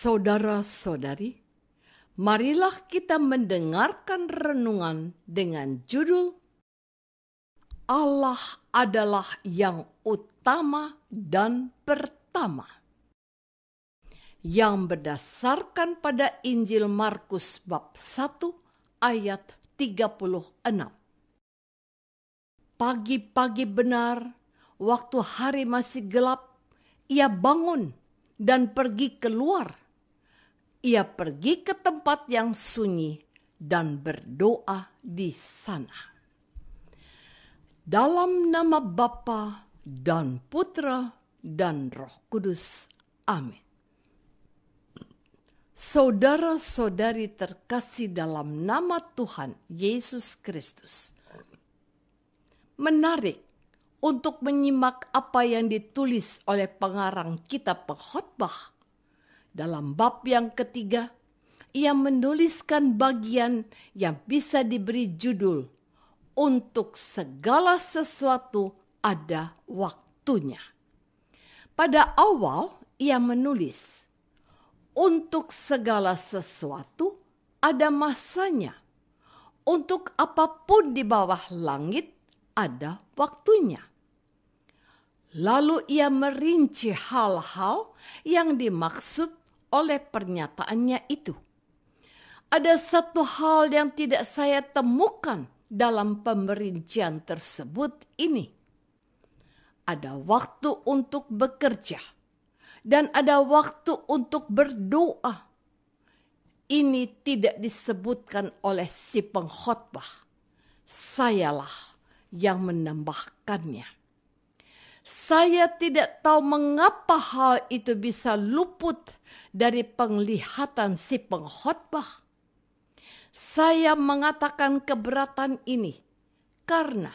Saudara-saudari, marilah kita mendengarkan renungan dengan judul Allah adalah yang utama dan pertama. Yang berdasarkan pada Injil Markus bab 1 ayat 36. Pagi-pagi benar, waktu hari masih gelap, ia bangun dan pergi keluar ia pergi ke tempat yang sunyi dan berdoa di sana. Dalam nama Bapa dan Putra dan Roh Kudus. Amin. Saudara-saudari terkasih dalam nama Tuhan Yesus Kristus. Menarik untuk menyimak apa yang ditulis oleh pengarang kitab pengkhotbah dalam bab yang ketiga, ia menuliskan bagian yang bisa diberi judul "Untuk Segala Sesuatu Ada Waktunya". Pada awal, ia menulis, "Untuk segala sesuatu ada masanya, untuk apapun di bawah langit ada waktunya." Lalu ia merinci hal-hal yang dimaksud oleh pernyataannya itu. Ada satu hal yang tidak saya temukan dalam pemerincian tersebut ini. Ada waktu untuk bekerja dan ada waktu untuk berdoa. Ini tidak disebutkan oleh si pengkhotbah. Sayalah yang menambahkannya. Saya tidak tahu mengapa hal itu bisa luput dari penglihatan si pengkhotbah. Saya mengatakan keberatan ini karena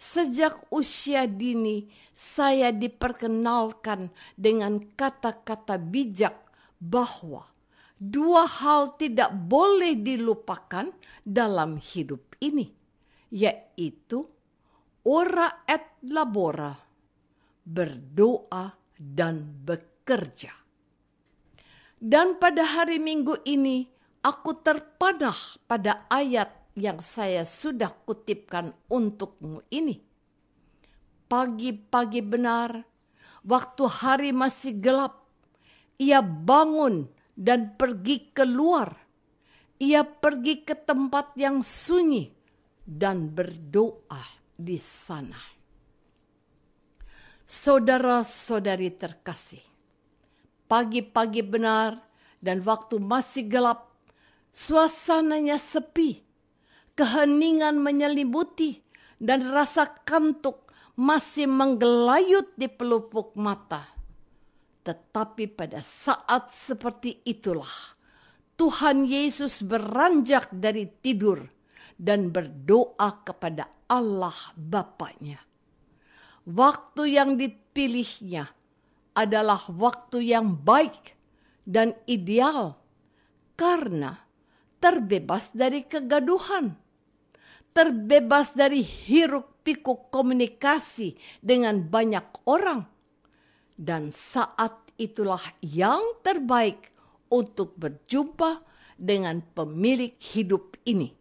sejak usia dini saya diperkenalkan dengan kata-kata bijak bahwa dua hal tidak boleh dilupakan dalam hidup ini, yaitu ora et labora berdoa, dan bekerja. Dan pada hari Minggu ini, aku terpanah pada ayat yang saya sudah kutipkan untukmu ini. Pagi-pagi benar, waktu hari masih gelap, ia bangun dan pergi keluar. Ia pergi ke tempat yang sunyi dan berdoa di sana. Saudara-saudari terkasih, pagi-pagi benar dan waktu masih gelap, suasananya sepi, keheningan menyelimuti dan rasa kantuk masih menggelayut di pelupuk mata. Tetapi pada saat seperti itulah Tuhan Yesus beranjak dari tidur dan berdoa kepada Allah Bapaknya waktu yang dipilihnya adalah waktu yang baik dan ideal karena terbebas dari kegaduhan, terbebas dari hiruk-pikuk komunikasi dengan banyak orang, dan saat itulah yang terbaik untuk berjumpa dengan pemilik hidup ini.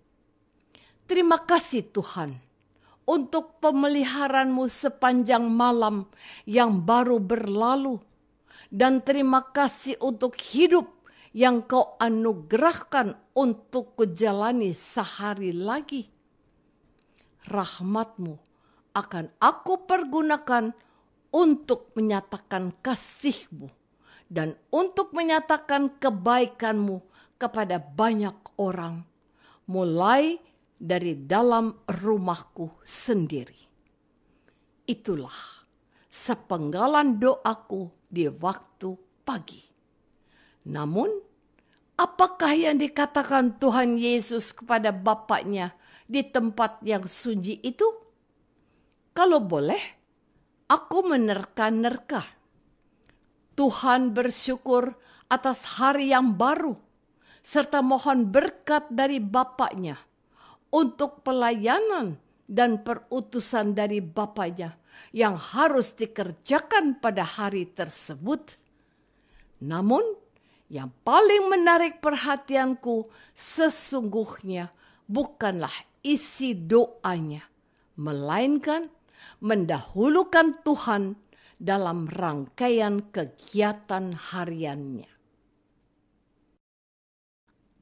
Terima kasih, Tuhan untuk pemeliharaanmu sepanjang malam yang baru berlalu. Dan terima kasih untuk hidup yang kau anugerahkan untuk kujalani sehari lagi. Rahmatmu akan aku pergunakan untuk menyatakan kasihmu dan untuk menyatakan kebaikanmu kepada banyak orang. Mulai dari dalam rumahku sendiri. Itulah sepenggalan doaku di waktu pagi. Namun, apakah yang dikatakan Tuhan Yesus kepada Bapaknya di tempat yang sunyi itu? Kalau boleh, aku menerka-nerka. Tuhan bersyukur atas hari yang baru, serta mohon berkat dari Bapaknya – untuk pelayanan dan perutusan dari Bapaknya yang harus dikerjakan pada hari tersebut. Namun, yang paling menarik perhatianku sesungguhnya bukanlah isi doanya, melainkan mendahulukan Tuhan dalam rangkaian kegiatan hariannya.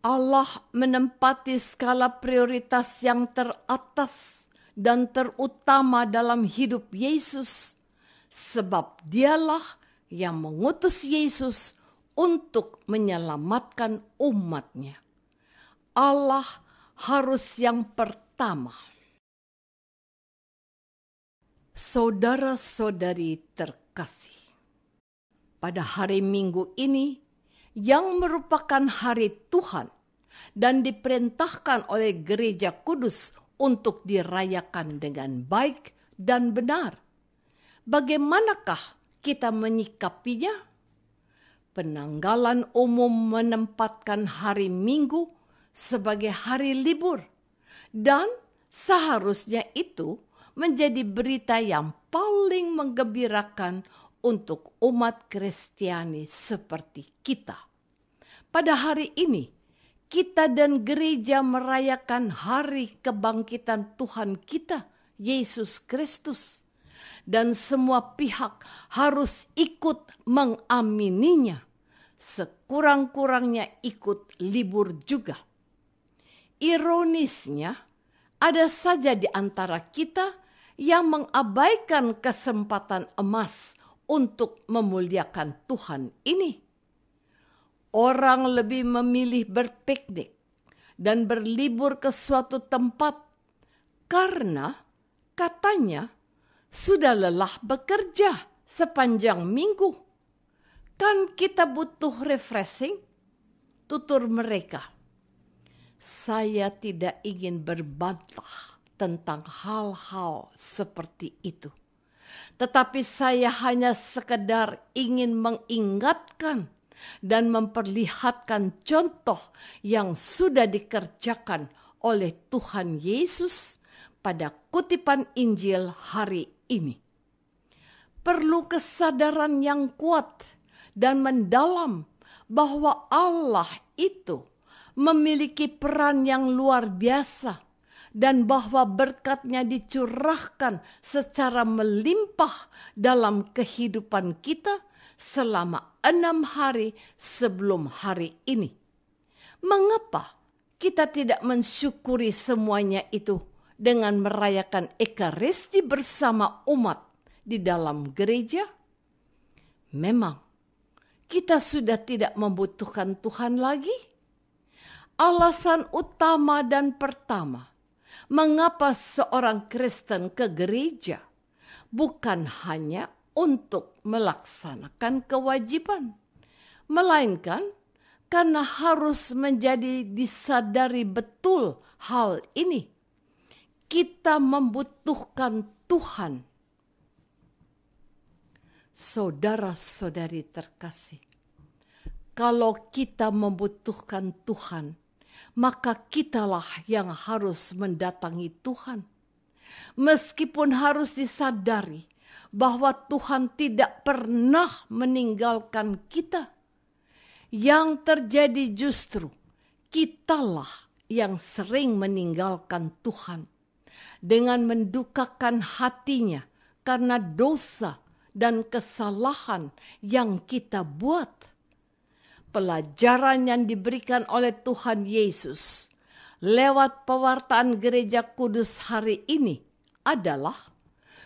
Allah menempati skala prioritas yang teratas dan terutama dalam hidup Yesus, sebab Dialah yang mengutus Yesus untuk menyelamatkan umatnya. Allah harus yang pertama. Saudara-saudari terkasih, pada hari Minggu ini yang merupakan hari Tuhan dan diperintahkan oleh Gereja Kudus untuk dirayakan dengan baik dan benar. Bagaimanakah kita menyikapinya? Penanggalan umum menempatkan hari Minggu sebagai hari libur, dan seharusnya itu menjadi berita yang paling menggembirakan untuk umat Kristiani seperti kita. Pada hari ini, kita dan gereja merayakan hari kebangkitan Tuhan kita, Yesus Kristus, dan semua pihak harus ikut mengamininya. Sekurang-kurangnya ikut libur juga. Ironisnya, ada saja di antara kita yang mengabaikan kesempatan emas untuk memuliakan Tuhan ini. Orang lebih memilih berpiknik dan berlibur ke suatu tempat karena katanya sudah lelah bekerja sepanjang minggu. Kan kita butuh refreshing, tutur mereka. Saya tidak ingin berbantah tentang hal-hal seperti itu tetapi saya hanya sekedar ingin mengingatkan dan memperlihatkan contoh yang sudah dikerjakan oleh Tuhan Yesus pada kutipan Injil hari ini. Perlu kesadaran yang kuat dan mendalam bahwa Allah itu memiliki peran yang luar biasa dan bahwa berkatnya dicurahkan secara melimpah dalam kehidupan kita selama enam hari sebelum hari ini. Mengapa kita tidak mensyukuri semuanya itu dengan merayakan Ekaristi bersama umat di dalam gereja? Memang, kita sudah tidak membutuhkan Tuhan lagi. Alasan utama dan pertama – mengapa seorang Kristen ke gereja bukan hanya untuk melaksanakan kewajiban, melainkan karena harus menjadi disadari betul hal ini. Kita membutuhkan Tuhan. Saudara-saudari terkasih, kalau kita membutuhkan Tuhan, maka kitalah yang harus mendatangi Tuhan. Meskipun harus disadari bahwa Tuhan tidak pernah meninggalkan kita, yang terjadi justru kitalah yang sering meninggalkan Tuhan dengan mendukakan hatinya karena dosa dan kesalahan yang kita buat pelajaran yang diberikan oleh Tuhan Yesus lewat pewartaan Gereja Kudus hari ini adalah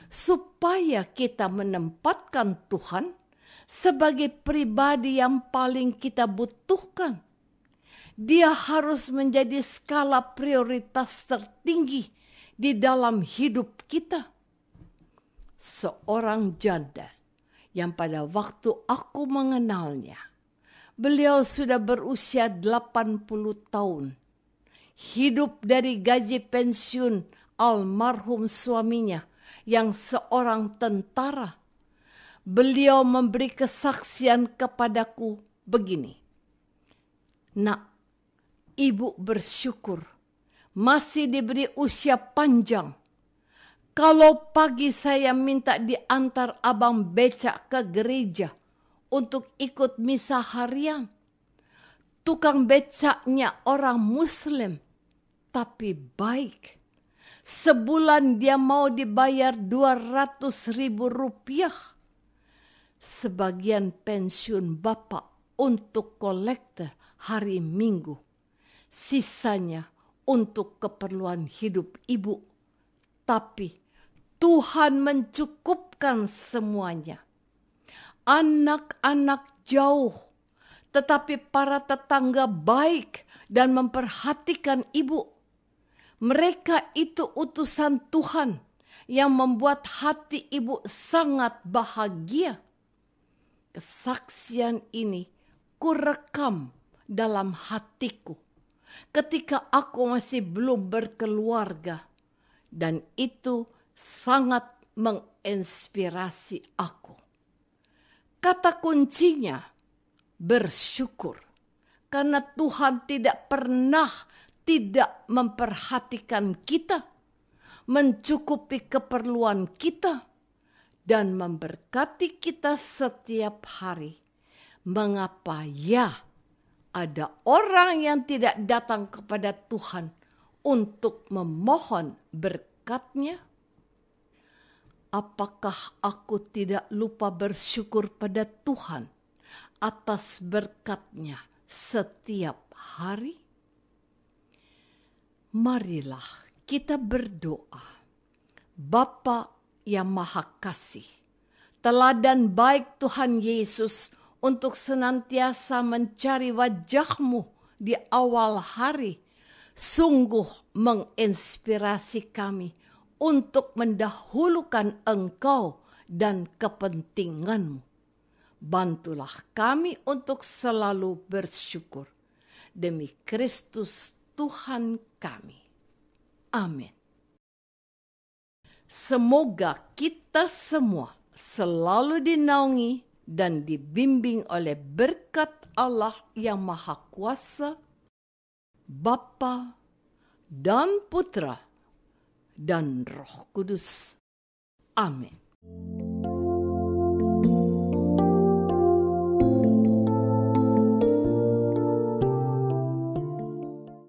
supaya kita menempatkan Tuhan sebagai pribadi yang paling kita butuhkan. Dia harus menjadi skala prioritas tertinggi di dalam hidup kita. Seorang janda yang pada waktu aku mengenalnya Beliau sudah berusia 80 tahun. Hidup dari gaji pensiun almarhum suaminya yang seorang tentara. Beliau memberi kesaksian kepadaku begini. Nak, ibu bersyukur masih diberi usia panjang. Kalau pagi saya minta diantar abang becak ke gereja, untuk ikut misa harian. Tukang becaknya orang muslim, tapi baik. Sebulan dia mau dibayar 200 ribu rupiah. Sebagian pensiun bapak untuk kolektor hari minggu. Sisanya untuk keperluan hidup ibu. Tapi Tuhan mencukupkan semuanya anak-anak jauh, tetapi para tetangga baik dan memperhatikan ibu. Mereka itu utusan Tuhan yang membuat hati ibu sangat bahagia. Kesaksian ini kurekam dalam hatiku ketika aku masih belum berkeluarga dan itu sangat menginspirasi aku. Kata kuncinya bersyukur. Karena Tuhan tidak pernah tidak memperhatikan kita, mencukupi keperluan kita, dan memberkati kita setiap hari. Mengapa ya ada orang yang tidak datang kepada Tuhan untuk memohon berkatnya? apakah aku tidak lupa bersyukur pada Tuhan atas berkatnya setiap hari? Marilah kita berdoa. Bapa yang Maha Kasih, teladan baik Tuhan Yesus untuk senantiasa mencari wajahmu di awal hari, sungguh menginspirasi kami untuk mendahulukan engkau dan kepentinganmu. Bantulah kami untuk selalu bersyukur. Demi Kristus Tuhan kami. Amin. Semoga kita semua selalu dinaungi dan dibimbing oleh berkat Allah yang Maha Kuasa, Bapa dan Putra dan Roh Kudus. Amin.